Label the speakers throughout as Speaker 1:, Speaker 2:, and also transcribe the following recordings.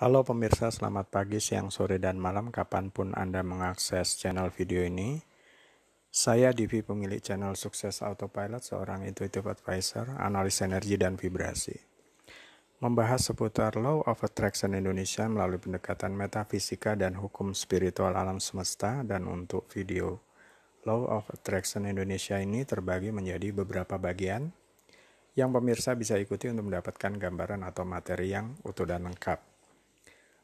Speaker 1: Halo pemirsa, selamat pagi, siang, sore, dan malam kapanpun Anda mengakses channel video ini. Saya Divi, pemilik channel Sukses Autopilot, seorang intuitive advisor, analis energi dan vibrasi. Membahas seputar Law of Attraction Indonesia melalui pendekatan metafisika dan hukum spiritual alam semesta dan untuk video Law of Attraction Indonesia ini terbagi menjadi beberapa bagian yang pemirsa bisa ikuti untuk mendapatkan gambaran atau materi yang utuh dan lengkap.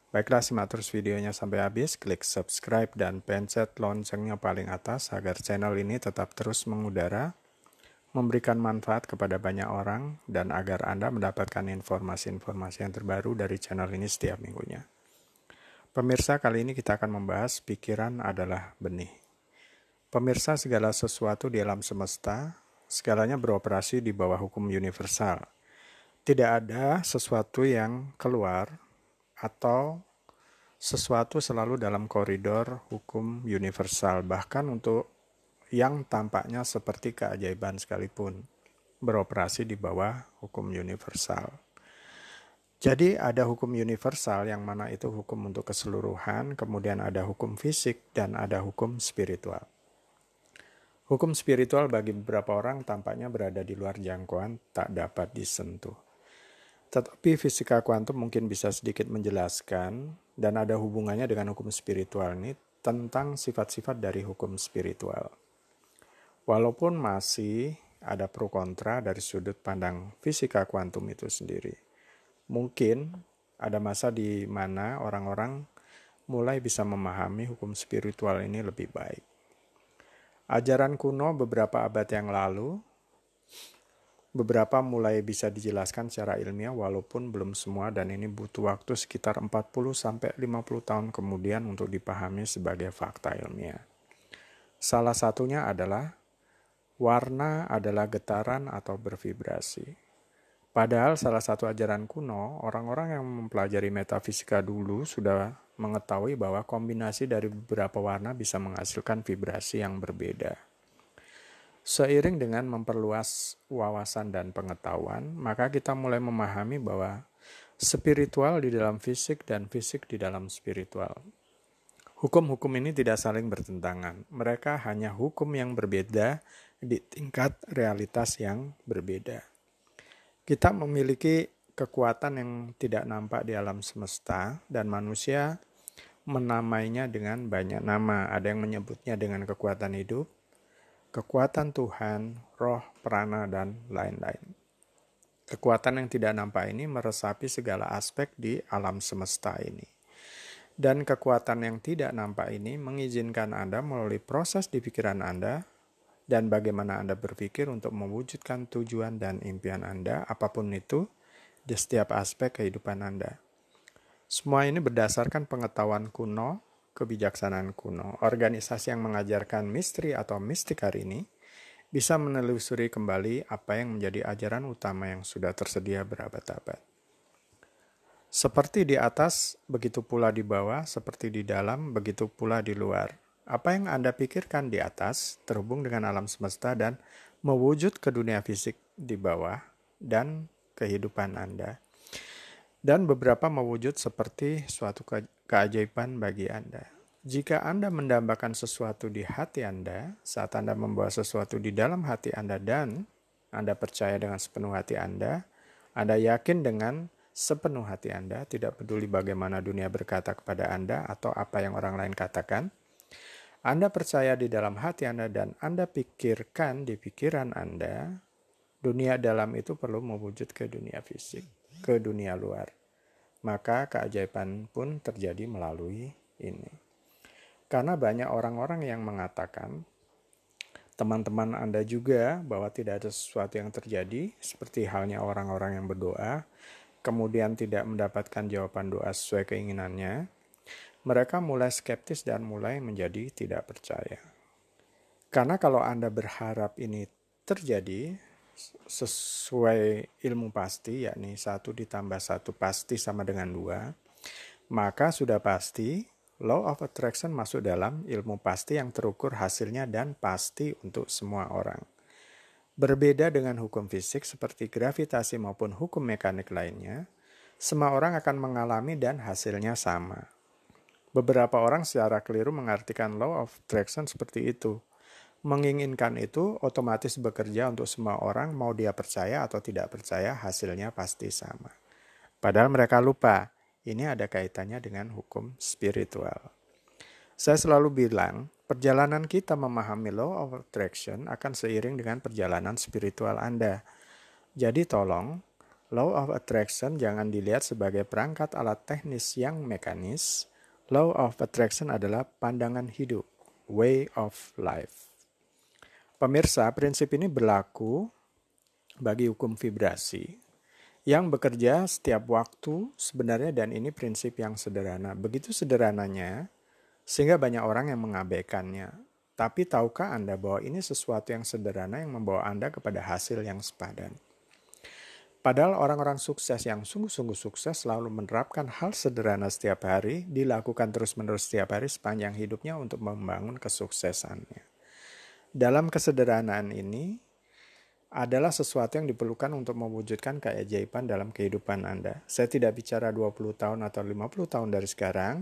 Speaker 1: Baiklah simak terus videonya sampai habis, klik subscribe dan pencet loncengnya paling atas agar channel ini tetap terus mengudara, memberikan manfaat kepada banyak orang, dan agar Anda mendapatkan informasi-informasi yang terbaru dari channel ini setiap minggunya. Pemirsa, kali ini kita akan membahas pikiran adalah benih. Pemirsa, segala sesuatu di alam semesta, segalanya beroperasi di bawah hukum universal. Tidak ada sesuatu yang keluar atau sesuatu selalu dalam koridor hukum universal, bahkan untuk yang tampaknya seperti keajaiban sekalipun beroperasi di bawah hukum universal. Jadi ada hukum universal yang mana itu hukum untuk keseluruhan, kemudian ada hukum fisik dan ada hukum spiritual. Hukum spiritual bagi beberapa orang tampaknya berada di luar jangkauan, tak dapat disentuh. Tetapi fisika kuantum mungkin bisa sedikit menjelaskan dan ada hubungannya dengan hukum spiritual ini tentang sifat-sifat dari hukum spiritual. Walaupun masih ada pro kontra dari sudut pandang fisika kuantum itu sendiri. Mungkin ada masa di mana orang-orang mulai bisa memahami hukum spiritual ini lebih baik. Ajaran kuno beberapa abad yang lalu Beberapa mulai bisa dijelaskan secara ilmiah walaupun belum semua dan ini butuh waktu sekitar 40 50 tahun kemudian untuk dipahami sebagai fakta ilmiah. Salah satunya adalah warna adalah getaran atau bervibrasi. Padahal salah satu ajaran kuno, orang-orang yang mempelajari metafisika dulu sudah mengetahui bahwa kombinasi dari beberapa warna bisa menghasilkan vibrasi yang berbeda. Seiring dengan memperluas wawasan dan pengetahuan, maka kita mulai memahami bahwa spiritual di dalam fisik dan fisik di dalam spiritual. Hukum-hukum ini tidak saling bertentangan. Mereka hanya hukum yang berbeda di tingkat realitas yang berbeda. Kita memiliki kekuatan yang tidak nampak di alam semesta dan manusia menamainya dengan banyak nama. Ada yang menyebutnya dengan kekuatan hidup, kekuatan Tuhan, roh, Perana dan lain-lain. Kekuatan yang tidak nampak ini meresapi segala aspek di alam semesta ini. Dan kekuatan yang tidak nampak ini mengizinkan Anda melalui proses di pikiran Anda dan bagaimana Anda berpikir untuk mewujudkan tujuan dan impian Anda, apapun itu, di setiap aspek kehidupan Anda. Semua ini berdasarkan pengetahuan kuno kebijaksanaan kuno, organisasi yang mengajarkan misteri atau mistik hari ini bisa menelusuri kembali apa yang menjadi ajaran utama yang sudah tersedia berabad-abad. Seperti di atas, begitu pula di bawah, seperti di dalam, begitu pula di luar. Apa yang Anda pikirkan di atas terhubung dengan alam semesta dan mewujud ke dunia fisik di bawah dan kehidupan Anda. Dan beberapa mewujud seperti suatu ke keajaiban bagi Anda. Jika Anda mendambakan sesuatu di hati Anda, saat Anda membawa sesuatu di dalam hati Anda dan Anda percaya dengan sepenuh hati Anda, Anda yakin dengan sepenuh hati Anda, tidak peduli bagaimana dunia berkata kepada Anda atau apa yang orang lain katakan, Anda percaya di dalam hati Anda dan Anda pikirkan di pikiran Anda, dunia dalam itu perlu mewujud ke dunia fisik, ke dunia luar maka keajaiban pun terjadi melalui ini. Karena banyak orang-orang yang mengatakan, teman-teman Anda juga, bahwa tidak ada sesuatu yang terjadi, seperti halnya orang-orang yang berdoa, kemudian tidak mendapatkan jawaban doa sesuai keinginannya, mereka mulai skeptis dan mulai menjadi tidak percaya. Karena kalau Anda berharap ini terjadi, sesuai ilmu pasti yakni satu ditambah satu pasti sama dengan dua maka sudah pasti law of attraction masuk dalam ilmu pasti yang terukur hasilnya dan pasti untuk semua orang. Berbeda dengan hukum fisik seperti gravitasi maupun hukum mekanik lainnya, semua orang akan mengalami dan hasilnya sama. Beberapa orang secara keliru mengartikan law of attraction seperti itu menginginkan itu otomatis bekerja untuk semua orang, mau dia percaya atau tidak percaya, hasilnya pasti sama. Padahal mereka lupa, ini ada kaitannya dengan hukum spiritual. Saya selalu bilang, perjalanan kita memahami law of attraction akan seiring dengan perjalanan spiritual Anda. Jadi tolong, law of attraction jangan dilihat sebagai perangkat alat teknis yang mekanis. Law of attraction adalah pandangan hidup, way of life. Pemirsa, prinsip ini berlaku bagi hukum vibrasi yang bekerja setiap waktu sebenarnya dan ini prinsip yang sederhana. Begitu sederhananya sehingga banyak orang yang mengabaikannya. Tapi tahukah Anda bahwa ini sesuatu yang sederhana yang membawa Anda kepada hasil yang sepadan? Padahal orang-orang sukses yang sungguh-sungguh sukses selalu menerapkan hal sederhana setiap hari, dilakukan terus-menerus setiap hari sepanjang hidupnya untuk membangun kesuksesannya dalam kesederhanaan ini adalah sesuatu yang diperlukan untuk mewujudkan keajaiban dalam kehidupan Anda. Saya tidak bicara 20 tahun atau 50 tahun dari sekarang.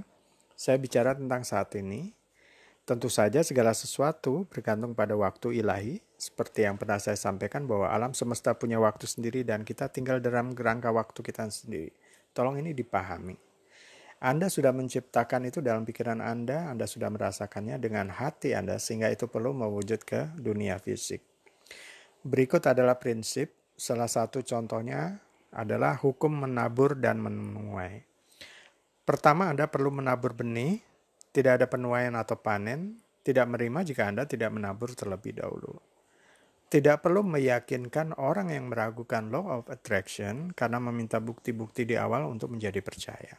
Speaker 1: Saya bicara tentang saat ini. Tentu saja segala sesuatu bergantung pada waktu ilahi, seperti yang pernah saya sampaikan bahwa alam semesta punya waktu sendiri dan kita tinggal dalam gerangka waktu kita sendiri. Tolong ini dipahami. Anda sudah menciptakan itu dalam pikiran Anda, Anda sudah merasakannya dengan hati Anda, sehingga itu perlu mewujud ke dunia fisik. Berikut adalah prinsip, salah satu contohnya adalah hukum menabur dan menuai. Pertama, Anda perlu menabur benih, tidak ada penuaian atau panen, tidak menerima jika Anda tidak menabur terlebih dahulu. Tidak perlu meyakinkan orang yang meragukan law of attraction karena meminta bukti-bukti di awal untuk menjadi percaya.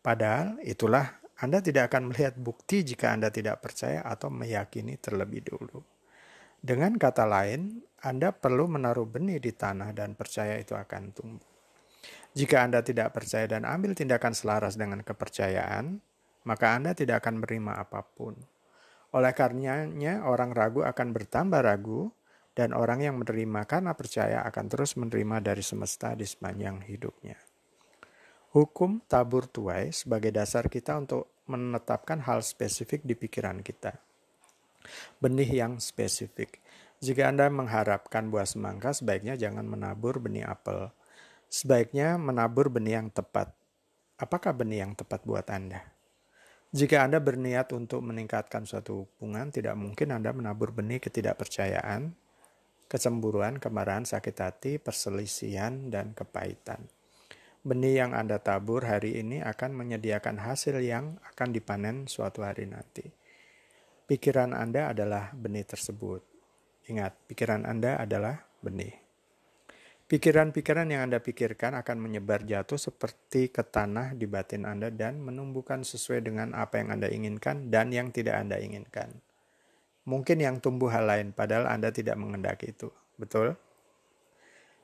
Speaker 1: Padahal itulah Anda tidak akan melihat bukti jika Anda tidak percaya atau meyakini terlebih dulu. Dengan kata lain, Anda perlu menaruh benih di tanah dan percaya itu akan tumbuh. Jika Anda tidak percaya dan ambil tindakan selaras dengan kepercayaan, maka Anda tidak akan menerima apapun. Oleh karenanya, orang ragu akan bertambah ragu, dan orang yang menerima karena percaya akan terus menerima dari semesta di sepanjang hidupnya. Hukum tabur tuai sebagai dasar kita untuk menetapkan hal spesifik di pikiran kita. Benih yang spesifik. Jika Anda mengharapkan buah semangka, sebaiknya jangan menabur benih apel. Sebaiknya menabur benih yang tepat. Apakah benih yang tepat buat Anda? Jika Anda berniat untuk meningkatkan suatu hubungan, tidak mungkin Anda menabur benih ketidakpercayaan, kecemburuan, kemarahan, sakit hati, perselisihan, dan kepahitan benih yang Anda tabur hari ini akan menyediakan hasil yang akan dipanen suatu hari nanti. Pikiran Anda adalah benih tersebut. Ingat, pikiran Anda adalah benih. Pikiran-pikiran yang Anda pikirkan akan menyebar jatuh seperti ke tanah di batin Anda dan menumbuhkan sesuai dengan apa yang Anda inginkan dan yang tidak Anda inginkan. Mungkin yang tumbuh hal lain, padahal Anda tidak mengendaki itu. Betul?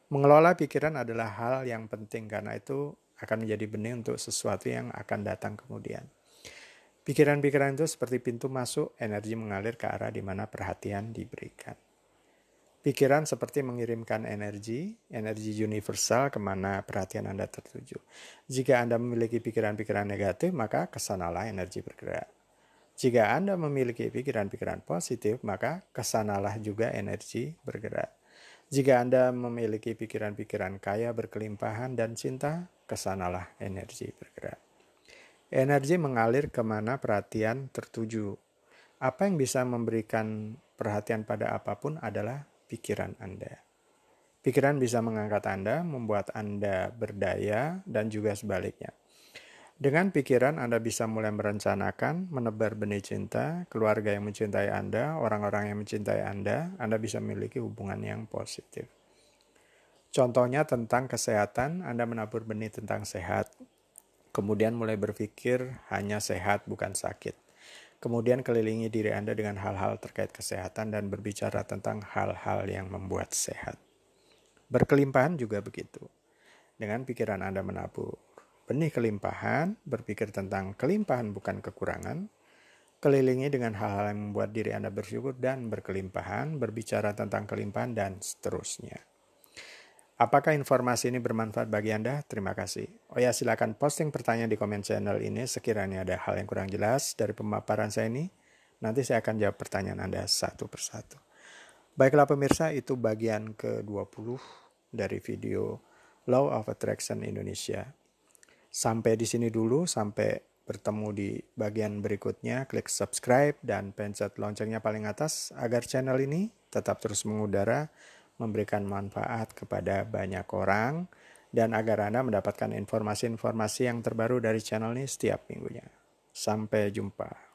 Speaker 1: Mengelola pikiran adalah hal yang penting karena itu akan menjadi benih untuk sesuatu yang akan datang kemudian. Pikiran-pikiran itu seperti pintu masuk, energi mengalir ke arah di mana perhatian diberikan. Pikiran seperti mengirimkan energi, energi universal kemana perhatian Anda tertuju. Jika Anda memiliki pikiran-pikiran negatif, maka kesanalah energi bergerak. Jika Anda memiliki pikiran-pikiran positif, maka kesanalah juga energi bergerak. Jika Anda memiliki pikiran-pikiran kaya berkelimpahan dan cinta, kesanalah energi bergerak. Energi mengalir kemana perhatian tertuju. Apa yang bisa memberikan perhatian pada apapun adalah pikiran Anda. Pikiran bisa mengangkat Anda, membuat Anda berdaya, dan juga sebaliknya. Dengan pikiran Anda bisa mulai merencanakan, menebar benih cinta, keluarga yang mencintai Anda, orang-orang yang mencintai Anda, Anda bisa memiliki hubungan yang positif. Contohnya tentang kesehatan, Anda menabur benih tentang sehat, kemudian mulai berpikir hanya sehat bukan sakit. Kemudian kelilingi diri Anda dengan hal-hal terkait kesehatan dan berbicara tentang hal-hal yang membuat sehat. Berkelimpahan juga begitu. Dengan pikiran Anda menabur, benih kelimpahan, berpikir tentang kelimpahan bukan kekurangan, kelilingi dengan hal-hal yang membuat diri Anda bersyukur dan berkelimpahan, berbicara tentang kelimpahan, dan seterusnya. Apakah informasi ini bermanfaat bagi Anda? Terima kasih. Oh ya, silakan posting pertanyaan di komen channel ini sekiranya ada hal yang kurang jelas dari pemaparan saya ini. Nanti saya akan jawab pertanyaan Anda satu persatu. Baiklah pemirsa, itu bagian ke-20 dari video Law of Attraction Indonesia Sampai di sini dulu, sampai bertemu di bagian berikutnya. Klik subscribe dan pencet loncengnya paling atas agar channel ini tetap terus mengudara, memberikan manfaat kepada banyak orang, dan agar Anda mendapatkan informasi-informasi yang terbaru dari channel ini setiap minggunya. Sampai jumpa.